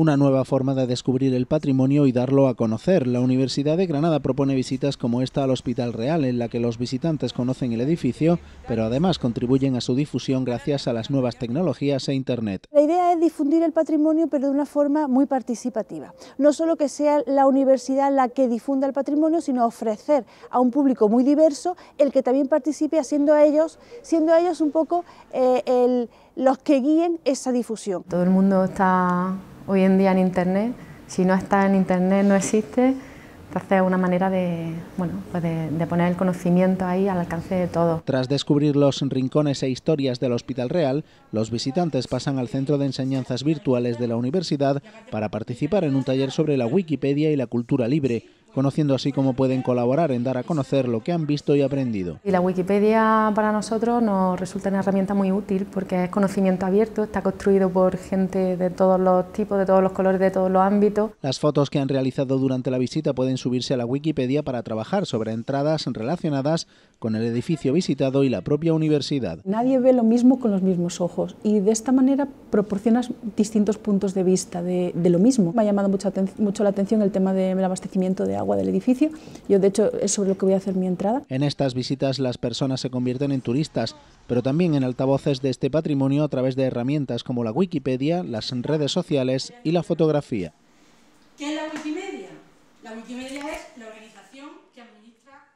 una nueva forma de descubrir el patrimonio y darlo a conocer. La Universidad de Granada propone visitas como esta al Hospital Real, en la que los visitantes conocen el edificio, pero además contribuyen a su difusión gracias a las nuevas tecnologías e Internet. La idea es difundir el patrimonio, pero de una forma muy participativa. No solo que sea la universidad la que difunda el patrimonio, sino ofrecer a un público muy diverso el que también participe, haciendo a ellos, siendo a ellos un poco eh, los que guíen esa difusión. Todo el mundo está hoy en día en Internet. Si no está en Internet, no existe. Entonces es una manera pues de, poner el conocimiento ahí al alcance de todo. Tras descubrir los rincones e historias del Hospital Real, los visitantes pasan al Centro de Enseñanzas Virtuales de la Universidad para participar en un taller sobre la Wikipedia y la cultura libre, conociendo así cómo pueden colaborar en dar a conocer lo que han visto y aprendido. Y la Wikipedia para nosotros nos resulta una herramienta muy útil porque es conocimiento abierto, está construido por gente de todos los tipos, de todos los colores, de todos los ámbitos. Las fotos que han realizado durante la visita pueden subirse a la Wikipedia para trabajar sobre entradas relacionadas con el edificio visitado y la propia universidad. Nadie ve lo mismo con los mismos ojos y de esta manera proporcionas distintos puntos de vista de, lo mismo. Me ha llamado mucho, mucho la atención el tema del abastecimiento de agua del edificio. Yo, de hecho, es sobre lo que voy a hacer mi entrada. En estas visitas las personas se convierten en turistas, pero también en altavoces de este patrimonio a través de herramientas como la Wikipedia, las redes sociales y la fotografía. ¿Qué es la Wikimedia? La Wikimedia es la organización que administra...